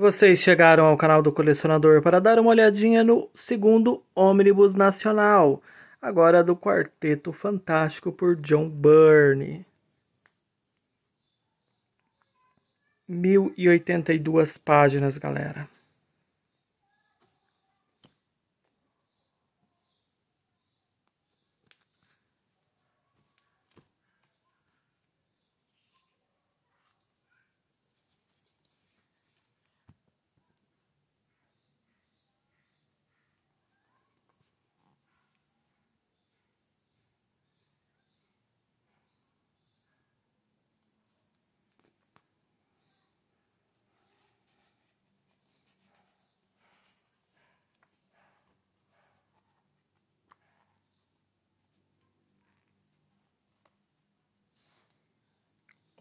Vocês chegaram ao canal do colecionador para dar uma olhadinha no segundo ônibus nacional, agora do Quarteto Fantástico por John Byrne. 1082 páginas, galera.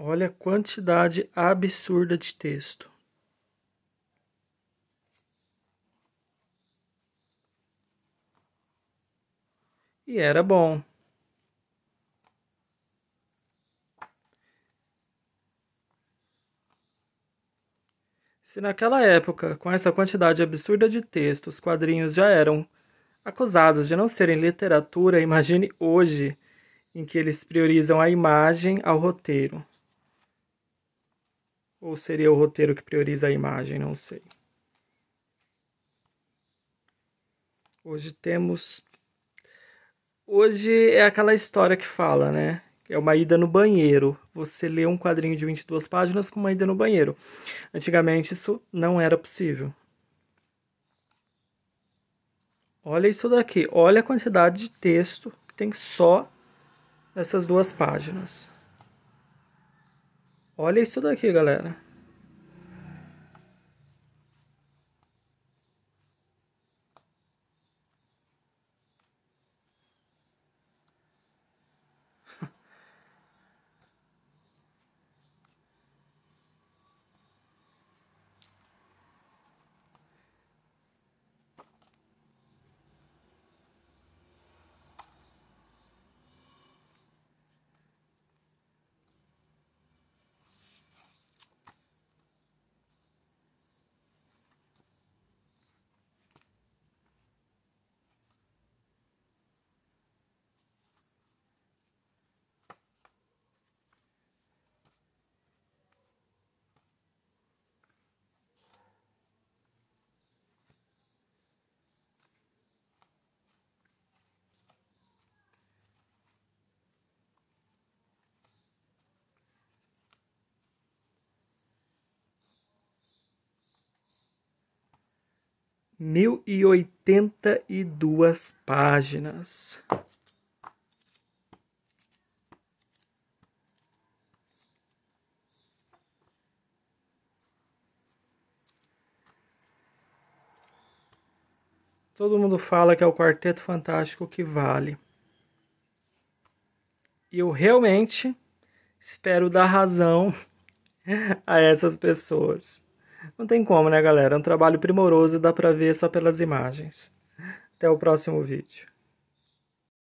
Olha a quantidade absurda de texto. E era bom. Se naquela época, com essa quantidade absurda de texto, os quadrinhos já eram acusados de não serem literatura, imagine hoje, em que eles priorizam a imagem ao roteiro. Ou seria o roteiro que prioriza a imagem? Não sei. Hoje temos. Hoje é aquela história que fala, né? É uma ida no banheiro. Você lê um quadrinho de 22 páginas com uma ida no banheiro. Antigamente isso não era possível. Olha isso daqui. Olha a quantidade de texto que tem só essas duas páginas. Olha isso daqui, galera. 1082 páginas. Todo mundo fala que é o Quarteto Fantástico que vale. E eu realmente espero dar razão a essas pessoas. Não tem como, né, galera? É um trabalho primoroso, dá pra ver só pelas imagens. Até o próximo vídeo.